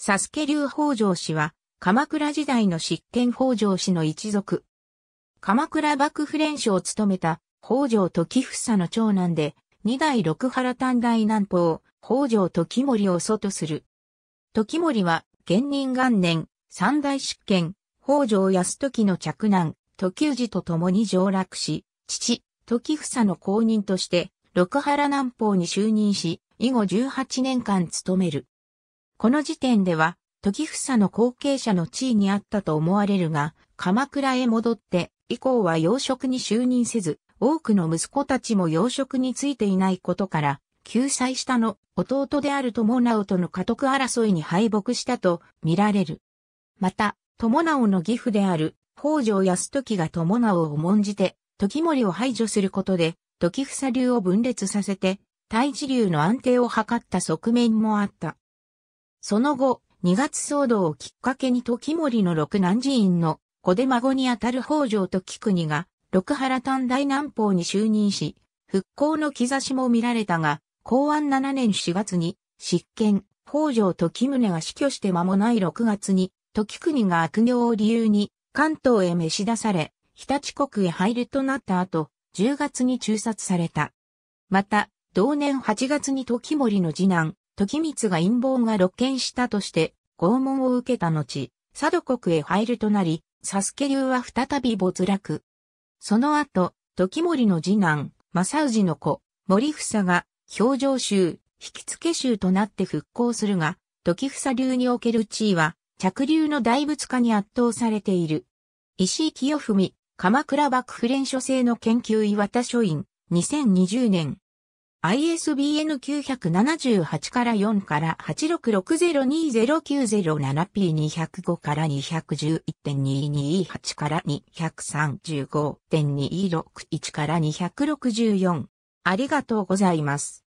サスケ流北条氏は、鎌倉時代の執権北条氏の一族。鎌倉幕府連署を務めた北条時房の長男で、二代六原短大南方、北条時森を祖とする。時森は、元仁元年、三代執権、北条康時の嫡男、時氏と共に上洛し、父、時房の後任として、六原南方に就任し、以後18年間務める。この時点では、時房の後継者の地位にあったと思われるが、鎌倉へ戻って以降は養殖に就任せず、多くの息子たちも養殖についていないことから、救済下の弟である友直との家督争いに敗北したと見られる。また、友直の義父である北条泰時が友直を重んじて、時森を排除することで、時房流を分裂させて、大治流の安定を図った側面もあった。その後、2月騒動をきっかけに時森の六男寺院の子で孫にあたる北条と菊国が、六原短大南方に就任し、復興の兆しも見られたが、公安7年4月に、執権、北条時宗が死去して間もない6月に、時国が悪行を理由に、関東へ召し出され、日立国へ入るとなった後、10月に中殺された。また、同年8月に時森の次男、時光が陰謀が露見したとして、拷問を受けた後、佐渡国へ入るとなり、サスケ流は再び没落。その後、時森の次男、正氏の子、森房が、表情衆、引き付け衆となって復興するが、時房流における地位は、着流の大仏化に圧倒されている。石井清文、鎌倉幕府連署制の研究岩田書院、2020年。ISBN 978から4から8 6 6 0 2 0 9 0 7 p 2 0 5から211.228から235.261から264。ありがとうございます。